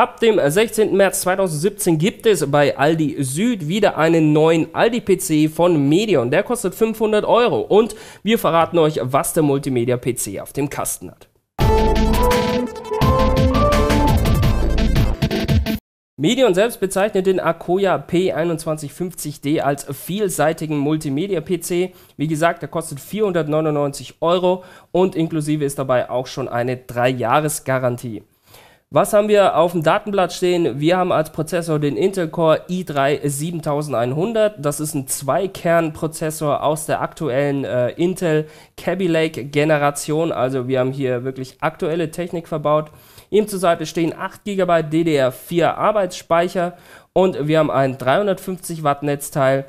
Ab dem 16. März 2017 gibt es bei Aldi Süd wieder einen neuen Aldi-PC von Medion. Der kostet 500 Euro und wir verraten euch, was der Multimedia-PC auf dem Kasten hat. Medion selbst bezeichnet den Akoya P2150D als vielseitigen Multimedia-PC. Wie gesagt, der kostet 499 Euro und inklusive ist dabei auch schon eine 3-Jahres-Garantie. Was haben wir auf dem Datenblatt stehen? Wir haben als Prozessor den Intel Core i3 7100. Das ist ein Zweikernprozessor aus der aktuellen äh, Intel Kaby Lake Generation. Also wir haben hier wirklich aktuelle Technik verbaut. Ihm zur Seite stehen 8 GB DDR4 Arbeitsspeicher und wir haben ein 350 Watt Netzteil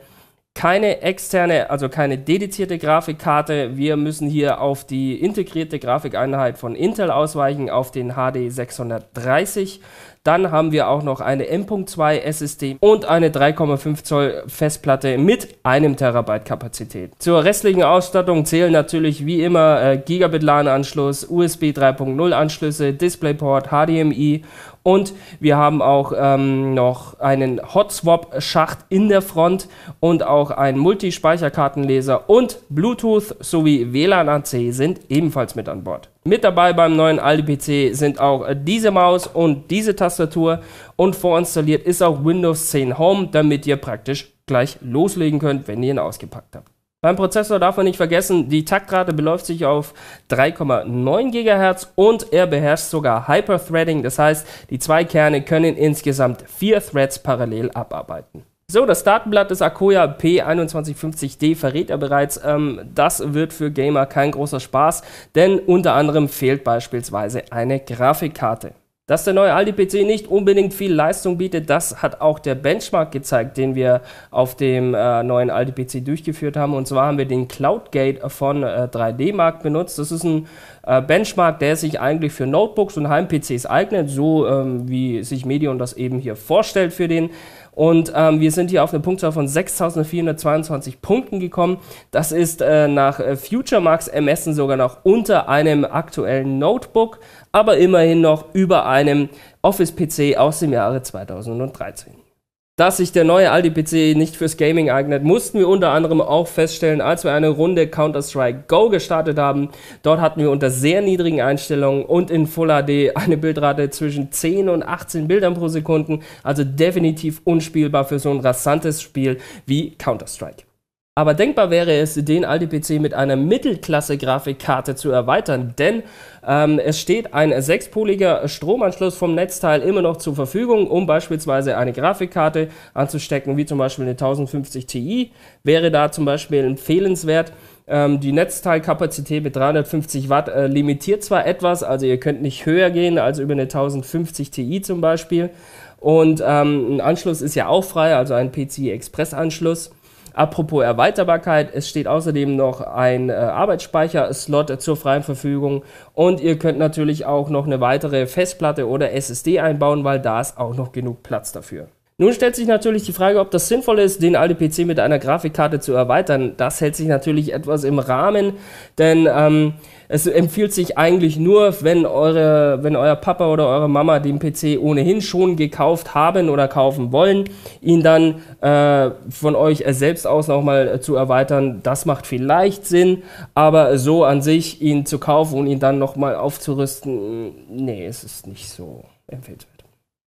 keine externe, also keine dedizierte Grafikkarte. Wir müssen hier auf die integrierte Grafikeinheit von Intel ausweichen, auf den HD 630. Dann haben wir auch noch eine M.2 SSD und eine 3,5 Zoll Festplatte mit einem Terabyte Kapazität. Zur restlichen Ausstattung zählen natürlich wie immer äh, Gigabit LAN-Anschluss, USB 3.0 Anschlüsse, DisplayPort, HDMI und wir haben auch ähm, noch einen hotswap schacht in der Front und auch einen Multispeicherkartenleser und Bluetooth sowie WLAN-AC sind ebenfalls mit an Bord. Mit dabei beim neuen Aldi PC sind auch diese Maus und diese Tastatur und vorinstalliert ist auch Windows 10 Home, damit ihr praktisch gleich loslegen könnt, wenn ihr ihn ausgepackt habt. Beim Prozessor darf man nicht vergessen, die Taktrate beläuft sich auf 3,9 GHz und er beherrscht sogar Hyperthreading, das heißt, die zwei Kerne können insgesamt vier Threads parallel abarbeiten. So, das Datenblatt des Akoya P2150D verrät er bereits. Ähm, das wird für Gamer kein großer Spaß, denn unter anderem fehlt beispielsweise eine Grafikkarte. Dass der neue Aldi-PC nicht unbedingt viel Leistung bietet, das hat auch der Benchmark gezeigt, den wir auf dem äh, neuen Aldi-PC durchgeführt haben. Und zwar haben wir den CloudGate von äh, 3D Markt benutzt. Das ist ein äh, Benchmark, der sich eigentlich für Notebooks und Heim-PCs eignet, so ähm, wie sich Medion das eben hier vorstellt für den. Und ähm, wir sind hier auf eine Punktzahl von 6.422 Punkten gekommen. Das ist äh, nach äh, FutureMarks Ermessen sogar noch unter einem aktuellen Notebook, aber immerhin noch über einem Office-PC aus dem Jahre 2013. Dass sich der neue Aldi-PC nicht fürs Gaming eignet, mussten wir unter anderem auch feststellen, als wir eine Runde Counter-Strike Go gestartet haben. Dort hatten wir unter sehr niedrigen Einstellungen und in Full HD eine Bildrate zwischen 10 und 18 Bildern pro Sekunde, also definitiv unspielbar für so ein rasantes Spiel wie Counter-Strike. Aber denkbar wäre es, den alte PC mit einer Mittelklasse-Grafikkarte zu erweitern, denn ähm, es steht ein sechspoliger Stromanschluss vom Netzteil immer noch zur Verfügung, um beispielsweise eine Grafikkarte anzustecken, wie zum Beispiel eine 1050 Ti. Wäre da zum Beispiel empfehlenswert. Ähm, die Netzteilkapazität mit 350 Watt äh, limitiert zwar etwas, also ihr könnt nicht höher gehen als über eine 1050 Ti zum Beispiel. Und ähm, ein Anschluss ist ja auch frei, also ein PC-Express-Anschluss. Apropos Erweiterbarkeit, es steht außerdem noch ein äh, Arbeitsspeicher-Slot zur freien Verfügung und ihr könnt natürlich auch noch eine weitere Festplatte oder SSD einbauen, weil da ist auch noch genug Platz dafür. Nun stellt sich natürlich die Frage, ob das sinnvoll ist, den alten PC mit einer Grafikkarte zu erweitern. Das hält sich natürlich etwas im Rahmen, denn ähm, es empfiehlt sich eigentlich nur, wenn, eure, wenn euer Papa oder eure Mama den PC ohnehin schon gekauft haben oder kaufen wollen, ihn dann äh, von euch selbst aus nochmal äh, zu erweitern. Das macht vielleicht Sinn, aber so an sich ihn zu kaufen und ihn dann nochmal aufzurüsten, nee, es ist nicht so empfehlenswert.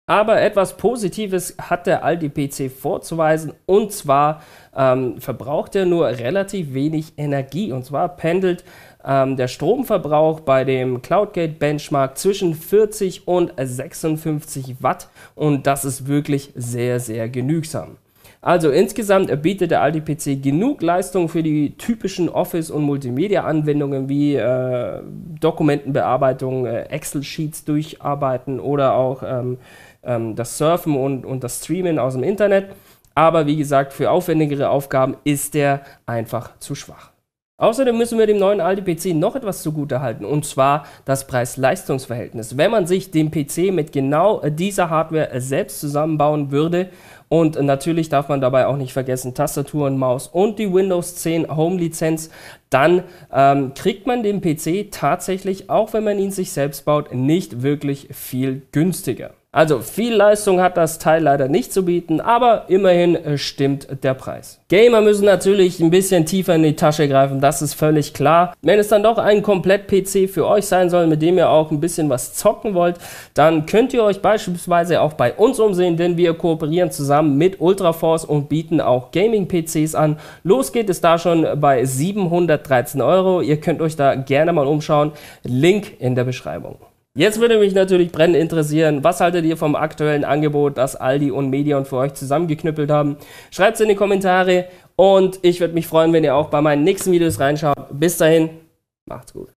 Aber etwas Positives hat der Aldi PC vorzuweisen und zwar ähm, verbraucht er nur relativ wenig Energie. Und zwar pendelt ähm, der Stromverbrauch bei dem CloudGate Benchmark zwischen 40 und 56 Watt und das ist wirklich sehr, sehr genügsam. Also insgesamt bietet der Aldi PC genug Leistung für die typischen Office- und Multimedia-Anwendungen wie äh, Dokumentenbearbeitung, äh, Excel-Sheets durcharbeiten oder auch ähm, ähm, das Surfen und, und das Streamen aus dem Internet. Aber wie gesagt, für aufwendigere Aufgaben ist der einfach zu schwach. Außerdem müssen wir dem neuen Aldi PC noch etwas zugutehalten, und zwar das Preis-Leistungs-Verhältnis. Wenn man sich den PC mit genau dieser Hardware selbst zusammenbauen würde, und natürlich darf man dabei auch nicht vergessen Tastatur und Maus und die Windows 10 Home-Lizenz, dann ähm, kriegt man den PC tatsächlich, auch wenn man ihn sich selbst baut, nicht wirklich viel günstiger. Also viel Leistung hat das Teil leider nicht zu bieten, aber immerhin äh, stimmt der Preis. Gamer müssen natürlich ein bisschen tiefer in die Tasche greifen, das ist völlig klar. Wenn es dann doch ein Komplett-PC für euch sein soll, mit dem ihr auch ein bisschen was zocken wollt, dann könnt ihr euch beispielsweise auch bei uns umsehen, denn wir kooperieren zusammen mit Ultraforce und bieten auch Gaming-PCs an. Los geht es da schon bei 713 Euro. Ihr könnt euch da gerne mal umschauen. Link in der Beschreibung. Jetzt würde mich natürlich brennend interessieren, was haltet ihr vom aktuellen Angebot, das Aldi und Medion für euch zusammengeknüppelt haben? Schreibt es in die Kommentare und ich würde mich freuen, wenn ihr auch bei meinen nächsten Videos reinschaut. Bis dahin, macht's gut.